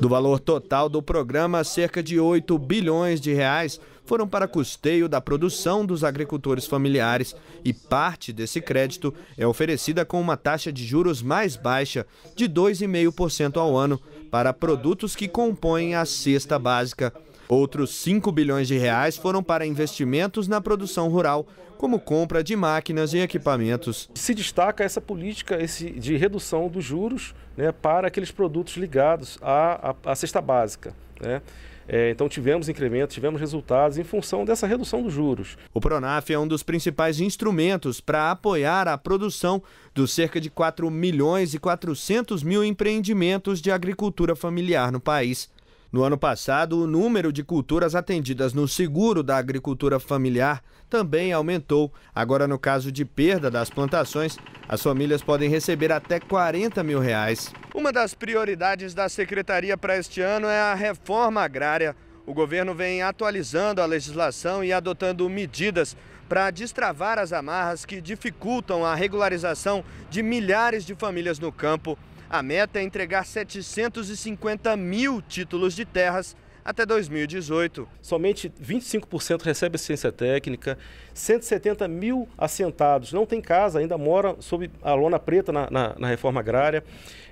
Do valor total do programa, cerca de 8 bilhões de reais foram para custeio da produção dos agricultores familiares e parte desse crédito é oferecida com uma taxa de juros mais baixa, de 2,5% ao ano, para produtos que compõem a cesta básica. Outros 5 bilhões de reais foram para investimentos na produção rural, como compra de máquinas e equipamentos. Se destaca essa política de redução dos juros né, para aqueles produtos ligados à, à, à cesta básica. Né? É, então tivemos incrementos, tivemos resultados em função dessa redução dos juros. O Pronaf é um dos principais instrumentos para apoiar a produção dos cerca de 4 milhões e 400 mil empreendimentos de agricultura familiar no país. No ano passado, o número de culturas atendidas no seguro da agricultura familiar também aumentou. Agora, no caso de perda das plantações, as famílias podem receber até 40 mil reais. Uma das prioridades da secretaria para este ano é a reforma agrária. O governo vem atualizando a legislação e adotando medidas para destravar as amarras que dificultam a regularização de milhares de famílias no campo. A meta é entregar 750 mil títulos de terras até 2018. Somente 25% recebe assistência técnica, 170 mil assentados não tem casa, ainda mora sob a lona preta na, na, na reforma agrária.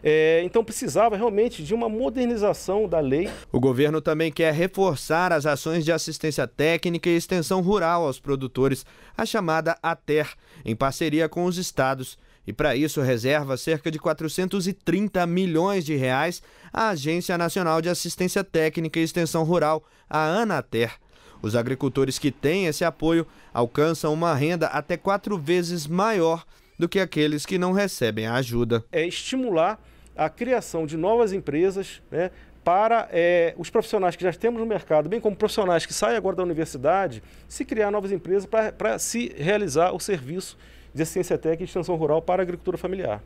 É, então precisava realmente de uma modernização da lei. O governo também quer reforçar as ações de assistência técnica e extensão rural aos produtores, a chamada ATER, em parceria com os estados e para isso reserva cerca de 430 milhões de reais à Agência Nacional de Assistência Técnica e Extensão Rural, a ANATER. Os agricultores que têm esse apoio alcançam uma renda até quatro vezes maior do que aqueles que não recebem a ajuda. É estimular a criação de novas empresas, né, para é, os profissionais que já temos no mercado, bem como profissionais que saem agora da universidade, se criar novas empresas para se realizar o serviço de assistência técnica e extensão rural para a agricultura familiar.